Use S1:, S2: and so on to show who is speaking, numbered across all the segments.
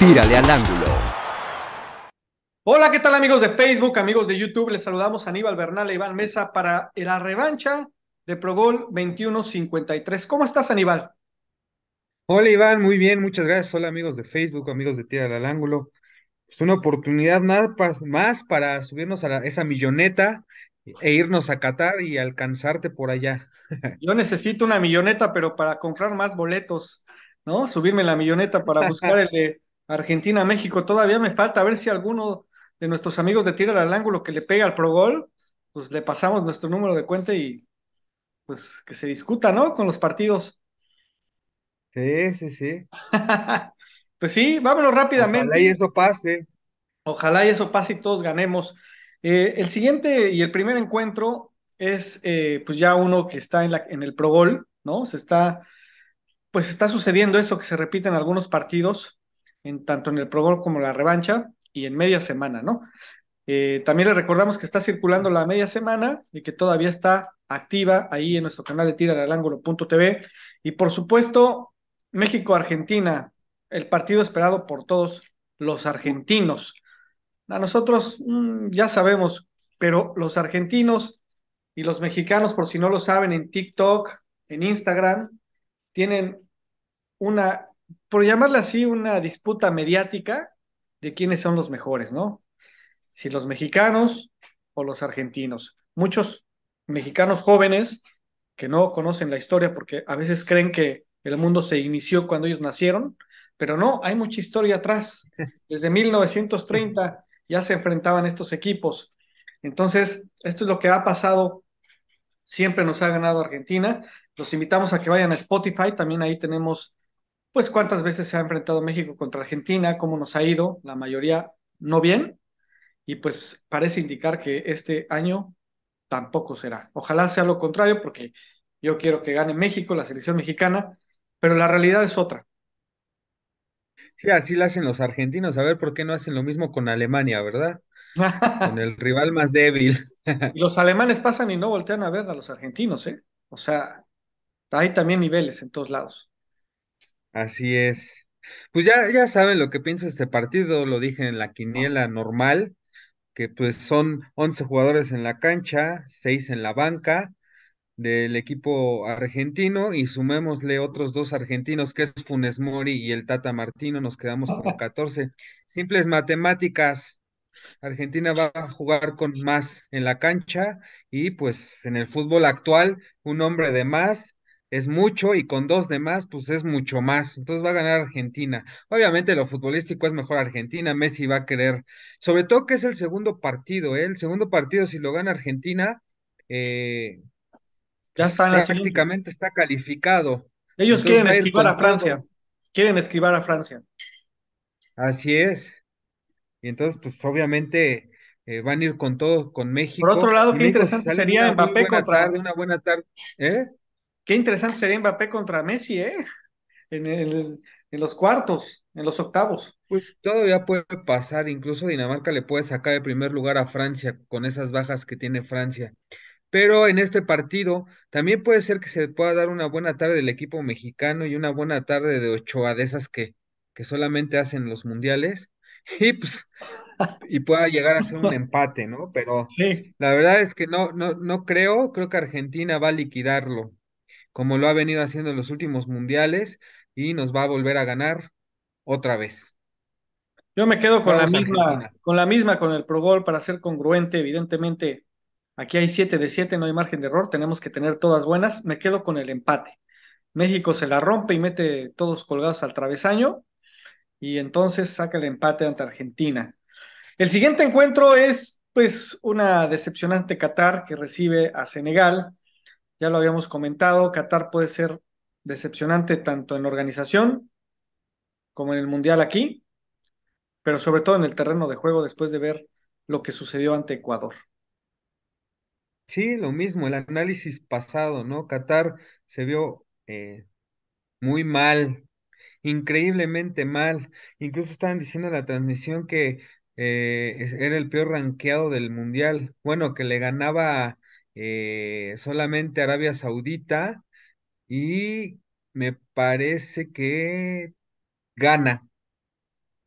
S1: Tírale al ángulo.
S2: Hola, ¿qué tal amigos de Facebook, amigos de YouTube? Les saludamos a Aníbal Bernal e Iván Mesa para la revancha de Progol 2153. ¿Cómo estás, Aníbal?
S1: Hola, Iván, muy bien, muchas gracias. Hola, amigos de Facebook, amigos de Tírale al ángulo. Es pues una oportunidad más, para subirnos
S2: a esa milloneta e irnos a Qatar y alcanzarte por allá. Yo necesito una milloneta, pero para comprar más boletos, ¿no? Subirme la milloneta para buscar el de Argentina, México, todavía me falta ver si alguno de nuestros amigos de tirar al ángulo que le pega al pro gol, pues le pasamos nuestro número de cuenta y pues que se discuta, ¿no? Con los partidos. Sí, sí, sí. pues sí, vámonos rápidamente. Ojalá y eso pase. Ojalá y eso pase y todos ganemos. Eh, el siguiente y el primer encuentro es eh, pues ya uno que está en, la, en el Pro Gol, ¿no? Se está, pues está sucediendo eso que se repite en algunos partidos en tanto en el Pro como la revancha y en media semana, ¿no? Eh, también les recordamos que está circulando la media semana y que todavía está activa ahí en nuestro canal de tira al ángulo.tv. Y por supuesto, México-Argentina, el partido esperado por todos los argentinos. A nosotros mm, ya sabemos, pero los argentinos y los mexicanos, por si no lo saben, en TikTok, en Instagram, tienen una por llamarle así, una disputa mediática de quiénes son los mejores, ¿no? Si los mexicanos o los argentinos. Muchos mexicanos jóvenes que no conocen la historia porque a veces creen que el mundo se inició cuando ellos nacieron, pero no, hay mucha historia atrás. Desde 1930 ya se enfrentaban estos equipos. Entonces, esto es lo que ha pasado. Siempre nos ha ganado Argentina. Los invitamos a que vayan a Spotify. También ahí tenemos pues cuántas veces se ha enfrentado México contra Argentina, cómo nos ha ido, la mayoría no bien, y pues parece indicar que este año tampoco será. Ojalá sea lo contrario, porque yo quiero que gane México, la selección mexicana, pero la realidad es otra.
S1: Sí, así lo hacen los argentinos. A ver por qué no hacen lo mismo con Alemania, ¿verdad? con el rival
S2: más débil. los alemanes pasan y no voltean a ver a los argentinos, ¿eh? O sea, hay también niveles en todos lados. Así es. Pues ya,
S1: ya saben lo que pienso de este partido, lo dije en la quiniela normal, que pues son 11 jugadores en la cancha, 6 en la banca del equipo argentino y sumémosle otros dos argentinos, que es Funes Mori y el Tata Martino, nos quedamos con 14. Simples matemáticas. Argentina va a jugar con más en la cancha y pues en el fútbol actual un hombre de más es mucho y con dos de más, pues es mucho más. Entonces va a ganar Argentina. Obviamente lo futbolístico es mejor Argentina, Messi va a querer, sobre todo que es el segundo partido, ¿eh? el segundo partido si lo gana Argentina, eh, ya está prácticamente está calificado. Ellos quieren escribir a Francia.
S2: Quieren escribir a Francia.
S1: Así es. Y entonces, pues obviamente eh, van a ir con todo, con México. Por otro lado, qué interesante sería Mbappé contra.
S2: una buena tarde. ¿Eh? Qué interesante sería Mbappé contra Messi, ¿eh? En, el, en los cuartos, en los
S1: octavos. todavía puede pasar, incluso Dinamarca le puede sacar el primer lugar a Francia con esas bajas que tiene Francia. Pero en este partido también puede ser que se pueda dar una buena tarde del equipo mexicano y una buena tarde de Ochoa, de esas que, que solamente hacen los mundiales. Pues, y, pueda llegar a ser un empate, ¿no? Pero la verdad es que no, no, no creo, creo que Argentina va a liquidarlo como lo ha venido haciendo en los últimos mundiales, y nos va a volver a ganar otra
S2: vez. Yo me quedo con la misma, con la misma con el Pro Gol para ser congruente, evidentemente. Aquí hay 7 de 7, no hay margen de error, tenemos que tener todas buenas. Me quedo con el empate. México se la rompe y mete todos colgados al travesaño y entonces saca el empate ante Argentina. El siguiente encuentro es pues una decepcionante Qatar que recibe a Senegal ya lo habíamos comentado, Qatar puede ser decepcionante tanto en organización como en el Mundial aquí, pero sobre todo en el terreno de juego después de ver lo que sucedió ante Ecuador.
S1: Sí, lo mismo, el análisis pasado, ¿no? Qatar se vio eh, muy mal, increíblemente mal. Incluso estaban diciendo en la transmisión que eh, era el peor ranqueado del mundial. Bueno, que le ganaba eh, solamente Arabia Saudita y me parece que gana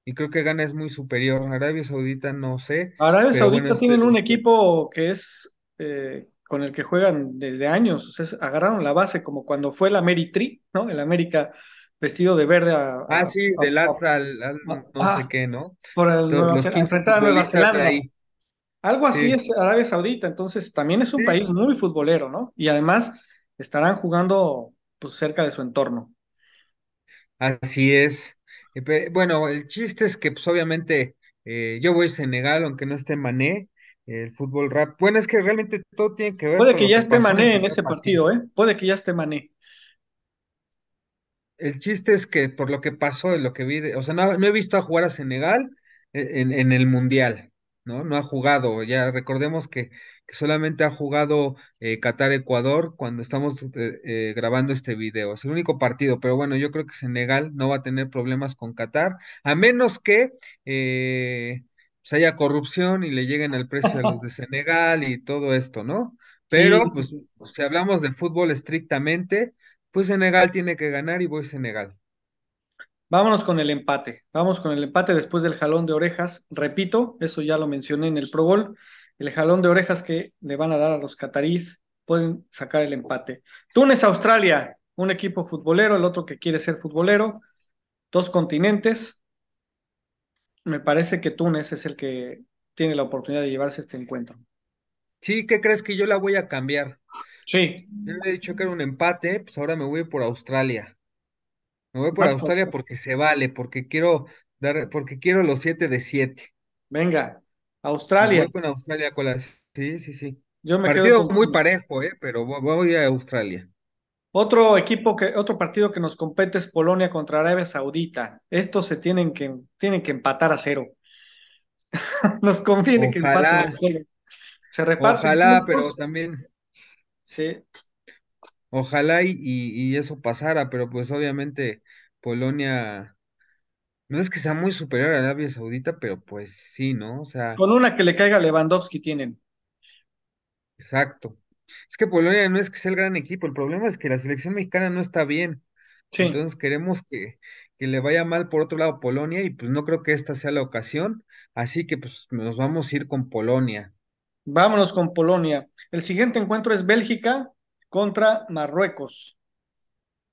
S1: Y creo que gana es muy superior. Arabia Saudita no sé. Arabia Saudita tienen un
S2: equipo que es eh, con el que juegan desde años. O agarraron la base como cuando fue el Ameritri, ¿no? El América vestido de verde a, ah sí del al, no sé ah, qué no por los 15 algo así es Arabia Saudita, entonces también es un país muy futbolero, ¿no? Y además estarán jugando pues, cerca de su entorno.
S1: Así es. Eh, bueno, el chiste es que pues obviamente eh, yo voy a Senegal, aunque no esté Mané, el fútbol rap. Bueno, es que realmente todo tiene que ver. Puede que ya esté Mané en ese partido, ¿eh? Puede que ya esté Mané. El chiste es que por lo que pasó, lo que vi, o sea, no, he visto a jugar a Senegal eh, en el Mundial. ¿no? No ha jugado, ya recordemos que, solamente ha jugado eh, Qatar-Ecuador cuando estamos eh, eh, grabando este video, es el único partido, pero bueno, yo creo que Senegal no va a tener problemas con Qatar, a menos que pues haya corrupción y le lleguen al precio a los de Senegal y todo esto, ¿no? Pero pues si hablamos de fútbol estrictamente,
S2: pues Senegal tiene que ganar y voy Senegal. Vámonos con el empate. Vamos con el empate después del jalón de orejas. Repito, eso ya lo mencioné en el Pro Bowl. El jalón de orejas que le van a dar a los catarís pueden sacar el empate. Túnez, Australia, un equipo futbolero, el otro que quiere ser futbolero. Dos continentes. Me parece que Túnez es el que tiene la oportunidad de llevarse este encuentro. Sí, ¿qué crees que yo la voy a cambiar? Sí. Yo le he dicho que era un empate,
S1: pues ahora me voy por Australia. Me voy por Australia porque se vale, porque quiero dar, porque quiero los siete de siete. Venga, Australia. voy con Australia con
S2: las. Sí, sí, sí. partido muy parejo,
S1: eh, pero voy a
S2: Australia. Otro equipo que, otro partido que nos compete es Polonia contra Arabia Saudita. Estos se tienen que, tienen que empatar a cero. nos conviene que empaten a cero. Se reparten. Ojalá, pero también. Sí. Ojalá
S1: y, eso pasara, pero pues obviamente Polonia no es que sea muy superior a Arabia Saudita, pero pues sí, ¿no? O sea. Con
S2: una que le caiga Lewandowski tienen.
S1: Exacto. Es que Polonia no es que sea el gran equipo, el problema es que la selección mexicana no está bien. Entonces queremos que, que, le vaya mal por otro lado Polonia y pues no creo que esta sea la ocasión, así que pues nos vamos a ir con Polonia.
S2: Vámonos con Polonia. El siguiente encuentro es Bélgica contra Marruecos.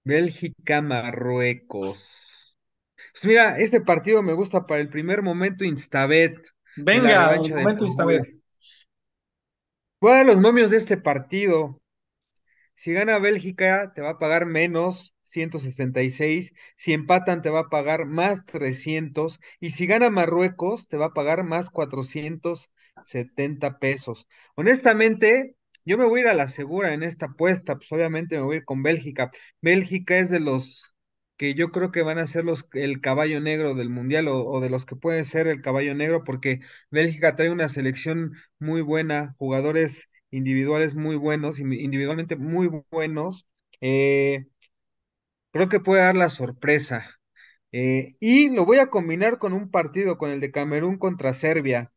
S2: Bélgica-Marruecos. Pues mira, este
S1: partido me gusta para el primer momento Instabet. Venga, el momento Instabet. los momios de este partido. Si gana Bélgica, te va a pagar menos 166. Si empatan, te va a pagar más 300. Y si gana Marruecos, te va a pagar más 470 pesos. Honestamente, yo me voy a ir a la segura en esta apuesta, pues obviamente me voy a ir con Bélgica. Bélgica es de los que yo creo que van a ser los, el caballo negro del Mundial o, de los que puede ser el caballo negro, porque Bélgica trae una selección muy buena, jugadores individuales muy buenos, individualmente muy buenos. Eh, creo que puede dar la sorpresa. Eh, y lo voy a combinar con un partido, con el de Camerún contra Serbia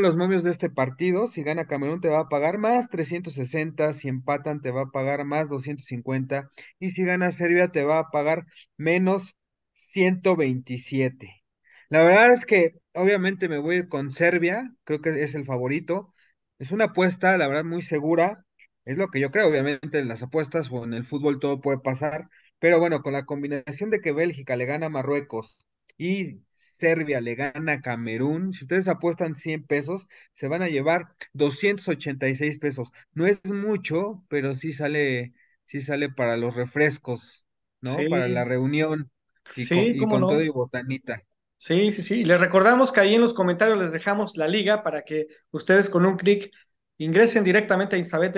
S1: los momios de este partido. Si gana Camerún te va a pagar más 360. Si empatan te va a pagar más 250. Y si gana Serbia te va a pagar menos 127. La verdad es que obviamente me voy con Serbia. Creo que es el favorito. Es una apuesta, la verdad, muy segura. Es lo que yo creo. Obviamente en las apuestas o en el fútbol todo puede pasar. Pero bueno, con la combinación de que Bélgica le gana a Marruecos y Serbia le gana a Camerún. Si ustedes apuestan 100 pesos, se van a llevar 286 pesos. No es mucho, pero sí sale, sí
S2: sale para los refrescos,
S1: ¿no? Para la
S2: reunión
S1: y con, y con todo y
S2: botanita. Sí, sí, sí. Les recordamos que ahí en los comentarios les dejamos la liga para que ustedes con un clic ingresen directamente a Instabet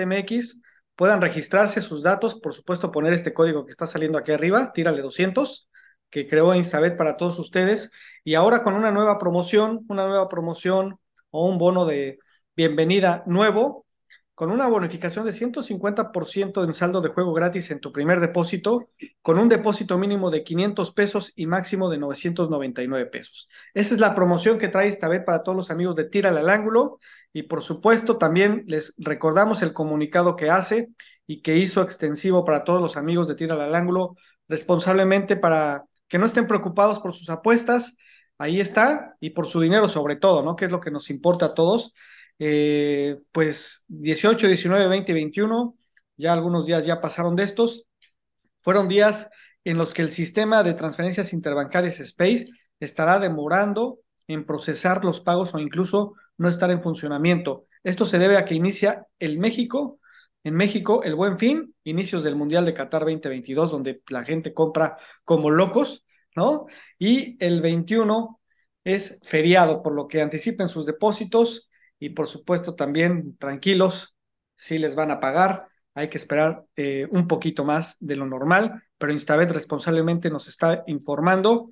S2: puedan registrarse sus datos, por supuesto poner este código que está saliendo aquí arriba, tírale 200 que creó Instabet para todos ustedes. Y ahora con una nueva promoción, una nueva promoción o un bono de bienvenida nuevo, con una bonificación de 150% en saldo de juego gratis en tu primer depósito, con un depósito mínimo de 500 pesos y máximo de 999 pesos. Esa es la promoción que trae esta vez para todos los amigos de tira al Ángulo. Y por supuesto, también les recordamos el comunicado que hace y que hizo extensivo para todos los amigos de tira al Ángulo, responsablemente para que no estén preocupados por sus apuestas, ahí está, y por su dinero sobre todo, ¿no? Que es lo que nos importa a todos. Eh, pues 18, 19, 20, 21, ya algunos días ya pasaron de estos, fueron días en los que el sistema de transferencias interbancarias Space estará demorando en procesar los pagos o incluso no estar en funcionamiento. Esto se debe a que inicia el México, en México el Buen Fin, inicios del Mundial de Qatar 2022, donde la gente compra como locos ¿no? Y el 21 es feriado, por lo que anticipen sus depósitos y por supuesto también tranquilos, si les van a pagar, hay que esperar eh, un poquito más de lo normal, pero Instabet responsablemente nos está informando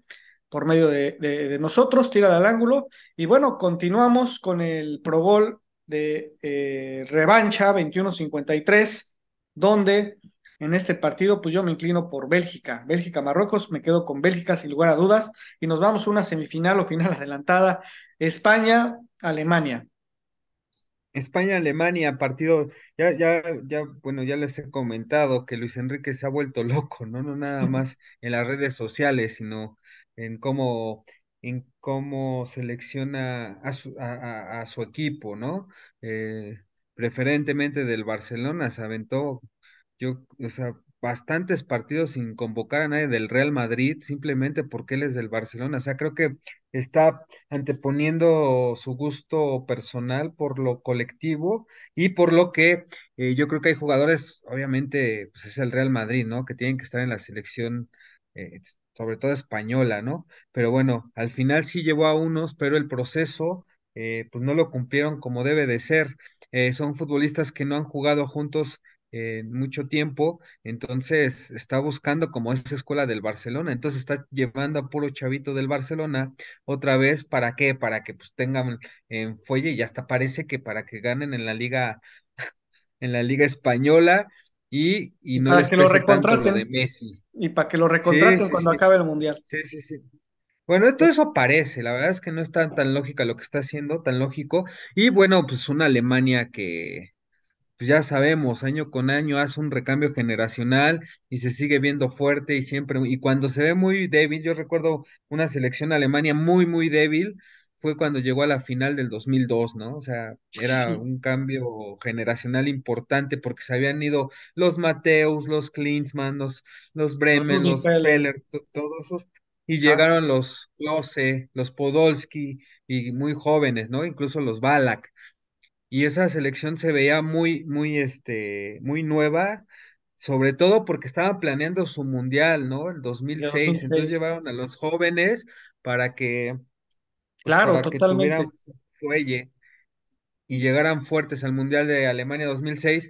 S2: por medio de, nosotros, tira al ángulo. Y bueno, continuamos con el Pro de eh, Revancha 21-53, donde en este partido, pues yo me inclino por Bélgica. Bélgica-Marruecos, me quedo con Bélgica sin lugar a dudas. Y nos vamos a una semifinal o final adelantada. España-Alemania.
S1: España-Alemania, partido, ya, ya, ya, bueno, ya les he comentado que Luis Enrique se ha vuelto loco, ¿no? No nada más en las redes sociales, sino en cómo, en cómo selecciona a su, a, su equipo, ¿no? Eh, preferentemente del Barcelona, se aventó yo, o sea, bastantes partidos sin convocar a nadie del Real Madrid, simplemente porque él es del Barcelona. O sea, creo que está anteponiendo su gusto personal por lo colectivo y por lo que eh, yo creo que hay jugadores, obviamente, pues es el Real Madrid, ¿no? Que tienen que estar en la selección. Eh, sobre todo española, ¿no? Pero bueno, al final sí llevó a unos, pero el proceso eh, pues no lo cumplieron como debe de ser. son futbolistas que no han jugado juntos en mucho tiempo, entonces está buscando como esa escuela del Barcelona, entonces está llevando a puro chavito del Barcelona otra vez, ¿para qué? Para que pues tengan en fuelle y hasta parece que para que ganen en la liga, en la liga española y, no para les que lo recontraten, de
S2: Messi. Y
S1: para que lo recontraten cuando
S2: acabe el Mundial. Sí, sí, sí.
S1: Bueno, todo pues eso parece, la verdad es que no es tan, tan lógica lo que está haciendo, tan lógico. Y bueno, pues una Alemania que, pues ya sabemos, año con año hace un recambio generacional y se sigue viendo fuerte y siempre, y cuando se ve muy débil, yo recuerdo una selección Alemania muy, muy débil, fue cuando llegó a la final del 2002, ¿no? O sea, era un cambio generacional importante porque se habían ido los Mateus, los Klinsmann, los, los Bremen, los, todos esos, y llegaron los Klose, los Podolski, y muy jóvenes, ¿no? Incluso los Balak y esa selección se veía muy, muy, este, muy nueva, sobre todo porque estaban planeando su mundial, ¿no? El 2006, entonces llevaron a los jóvenes para que, pues,
S2: claro, totalmente.
S1: y llegaran fuertes al mundial de Alemania 2006.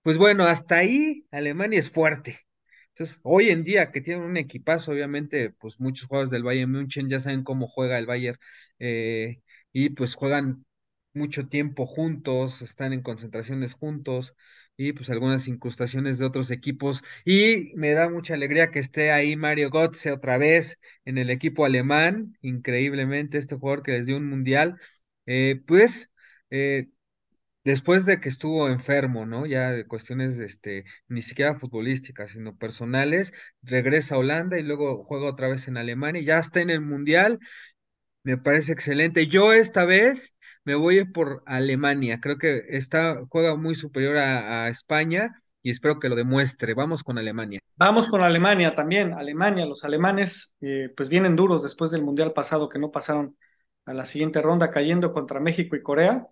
S1: Pues bueno, hasta ahí Alemania es fuerte. Entonces, hoy en día que tienen un equipazo, obviamente, pues muchos jugadores del Bayern München ya saben cómo juega el Bayern eh, y pues juegan mucho tiempo juntos, están en concentraciones juntos y pues algunas incrustaciones de otros equipos. Y me da mucha alegría que esté ahí Mario Götze otra vez en el equipo alemán, increíblemente este jugador que les dio un mundial. Eh, pues eh, después de que estuvo enfermo, ¿no? Ya de cuestiones, este, ni siquiera futbolísticas, sino personales, regresa a Holanda y luego juega otra vez en Alemania, y ya está en el Mundial, me parece excelente. Yo esta vez me voy por Alemania. Creo que está, juega muy superior a, España y espero que lo demuestre. Vamos con Alemania.
S2: Vamos con Alemania también. Alemania, los alemanes eh, pues vienen duros después del Mundial pasado que no pasaron a la siguiente ronda cayendo contra México y Corea.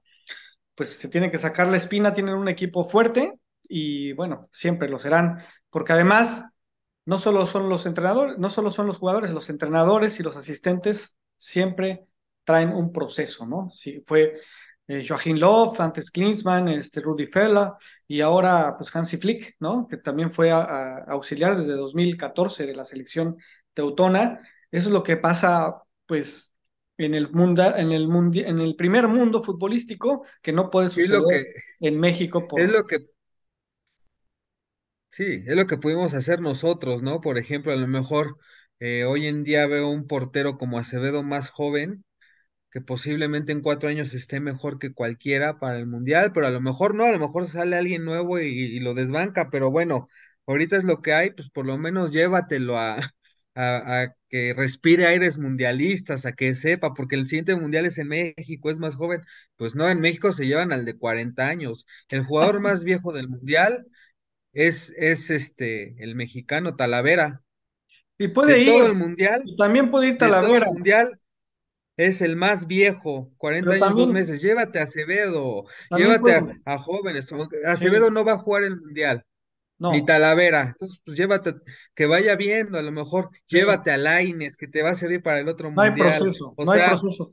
S2: Pues se tiene que sacar la espina, tienen un equipo fuerte y bueno, siempre lo serán, porque además no solo son los entrenadores, no solo son los jugadores, los entrenadores y los asistentes siempre traen un proceso, ¿no? Sí, fue eh, Joachim Löw, antes Klinsmann, este, Rudy Fella y ahora pues Hansi Flick, ¿no? Que también fue a, auxiliar desde 2014 de la selección teutona. Eso es lo que pasa pues en el mundo, en el en el primer mundo futbolístico que no puede suceder en México. Es lo que sí, es lo
S1: que pudimos hacer nosotros, ¿no? Por ejemplo, a lo mejor eh, hoy en día veo un portero como Acevedo más joven que posiblemente en cuatro años esté mejor que cualquiera para el Mundial, pero a lo mejor no, a lo mejor sale alguien nuevo y, lo desbanca, pero bueno, ahorita es lo que hay, pues por lo menos llévatelo a, que respire aires mundialistas, a que sepa, porque el siguiente mundial es en México, es más joven. Pues no, en México se llevan al de 40 años. El jugador más viejo del mundial es, es este, el mexicano Talavera.
S2: Y puede ir. mundial. también puede ir Talavera. Todo
S1: mundial, es el más viejo, 40 años, dos meses. Llévate a Acevedo, llévate a, jóvenes. Acevedo no va a jugar el mundial. No. Ni Talavera. Entonces, pues llévate, que vaya viendo, a lo mejor llévate a Laines, que te va a servir para el otro mundial. no hay proceso.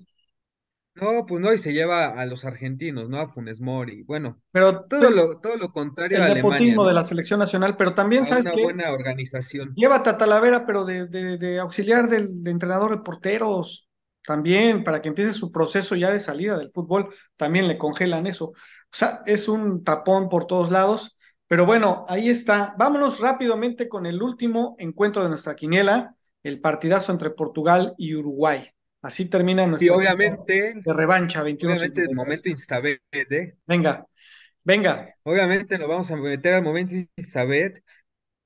S1: No, pues no, y se lleva a los argentinos, ¿no? A Funes Mori, bueno. Pero todo lo, todo lo contrario el a de la
S2: selección nacional, pero también, ¿sabes una buena
S1: organización.
S2: Llévate a Talavera, pero de, de, auxiliar del entrenador de porteros también para que empiece su proceso ya de salida del fútbol, también le congelan eso. O sea, es un tapón por todos lados, pero bueno, ahí está. Vámonos rápidamente con el último encuentro de nuestra quiniela, el partidazo entre Portugal y Uruguay. Así termina nuestro. Y obviamente. De revancha, 21 Obviamente, el momento instabet, ¿eh?
S1: Venga, venga. Obviamente, lo vamos a meter al momento instabet,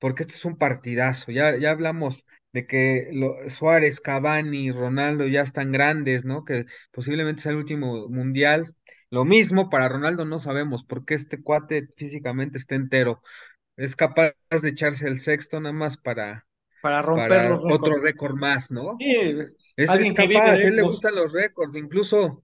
S1: porque este es un partidazo. Ya, ya hablamos de que Suárez, Cavani, Ronaldo ya están grandes, ¿no? Que posiblemente sea el último mundial. Lo mismo para Ronaldo no sabemos, por qué este cuate físicamente está entero. Es capaz de echarse el sexto nada más para, para romper otro récord más, ¿no? Sí, es, capaz, a él le gustan los récords. Incluso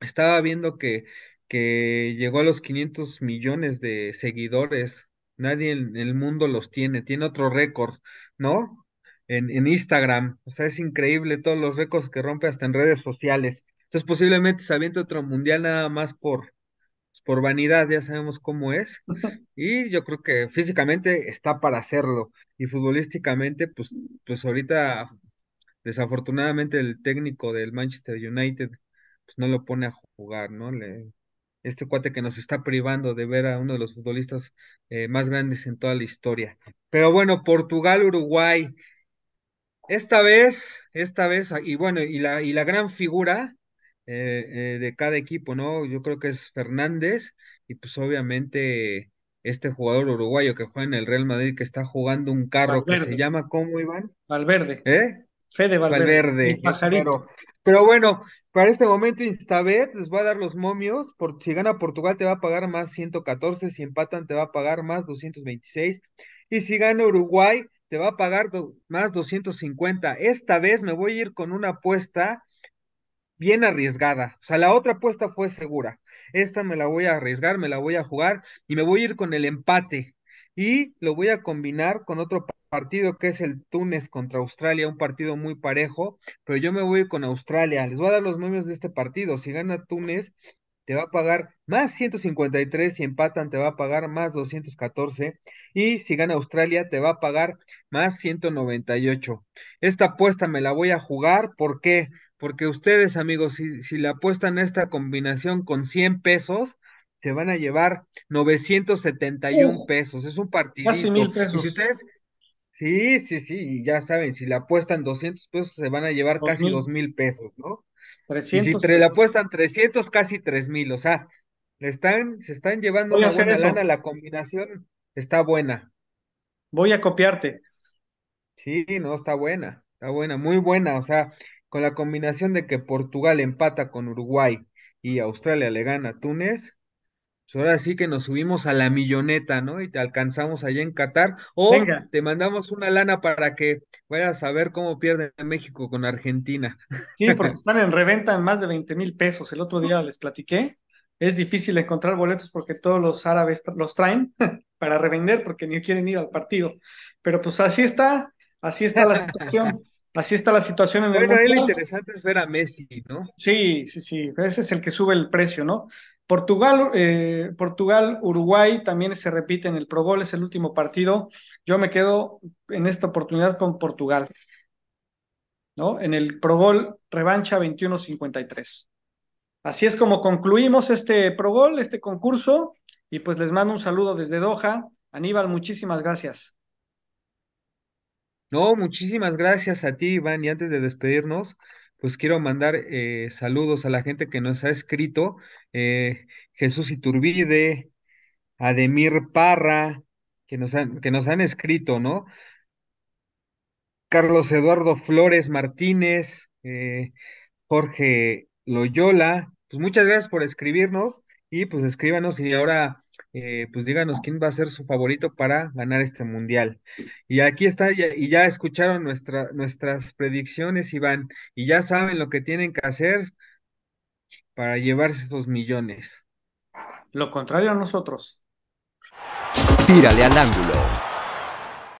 S1: estaba viendo que, que llegó a los 500 millones de seguidores Nadie en el mundo los tiene. Tiene otro récord, ¿no? En, en Instagram. O sea, es increíble todos los récords que rompe hasta en redes sociales. Entonces, posiblemente se aviente otro mundial nada más por, por vanidad, ya sabemos cómo es. Y yo creo que físicamente está para hacerlo. Y futbolísticamente, pues, pues ahorita, desafortunadamente, el técnico del Manchester United pues no lo pone a jugar, ¿no? Le, este cuate que nos está privando de ver a uno de los futbolistas eh, más grandes en toda la historia. Pero bueno, Portugal, Uruguay, esta vez, esta vez, y bueno, y la, y la gran figura eh, eh, de cada equipo, ¿no? Yo creo que es Fernández y pues obviamente este jugador uruguayo que juega en el Real Madrid, que está jugando un carro que se llama, ¿cómo Iván? Valverde. ¿Eh?
S2: Fede Valverde. Valverde.
S1: Pero bueno, para este momento Instabet les va a dar los momios. Por, si gana Portugal te va a pagar más 114, si empatan te va a pagar más 226 y si gana Uruguay te va a pagar más 250. Esta vez me voy a ir con una apuesta bien arriesgada. O sea, la otra apuesta fue segura. Esta me la voy a arriesgar, me la voy a jugar y me voy a ir con el empate. Y lo voy a combinar con otro partido que es el Túnez contra Australia, un partido muy parejo, pero yo me voy con Australia. Les voy a dar los números de este partido. Si gana Túnez, te va a pagar más 153, si empatan te va a pagar más 214 y si gana Australia te va a pagar más 198. Esta apuesta me la voy a jugar, ¿por qué? Porque ustedes amigos, si, si apuestan a esta combinación con 100 pesos, se van a llevar 971 pesos, es un partidito. Y si ustedes Sí, sí, sí, ya saben, si la apuestan 200 pesos se van a llevar casi 2 mil pesos, ¿no? si le apuestan 300, casi 3 mil, o sea, le están, se están llevando Voy buena la combinación está buena. Voy a copiarte. Sí, no, está buena, está buena, muy buena, o sea, con la combinación de que Portugal empata con Uruguay y Australia le gana a Túnez, pues, ahora sí que nos subimos a la milloneta, ¿no? Y te alcanzamos allá en Qatar. O te mandamos una lana para que vayas a ver cómo pierde México con Argentina.
S2: Sí, porque están en reventa en más de 20 mil pesos. El otro día les platiqué. Es difícil encontrar boletos porque todos los árabes los traen para revender porque ni quieren ir al partido. Pero pues así está, así está la situación. Así está la situación en el Bueno, ahí lo interesante es ver a Messi, ¿no? Sí, sí, sí. Ese es el que sube el precio, ¿no? Portugal, eh, Portugal, Uruguay también se repite en el Pro es el último partido. Yo me quedo en esta oportunidad con Portugal. ¿No? En el Pro revancha 21-53. Así es como concluimos este Pro este concurso, y pues les mando un saludo desde Doha. Aníbal, muchísimas gracias.
S1: No, muchísimas gracias a ti, Iván, y antes de despedirnos, pues quiero mandar eh, saludos a la gente que nos ha escrito, eh, Jesús Iturbide, Ademir Parra, que nos, han, que nos han escrito, ¿no? Carlos Eduardo Flores Martínez, eh, Jorge Loyola, pues muchas gracias por escribirnos y pues escríbanos y ahora eh, pues díganos quién va a ser su favorito para ganar este mundial. Y aquí está, y ya escucharon nuestras predicciones, Iván, y ya saben lo que tienen que hacer para llevarse esos millones.
S2: Lo contrario a nosotros. Tírale al ángulo.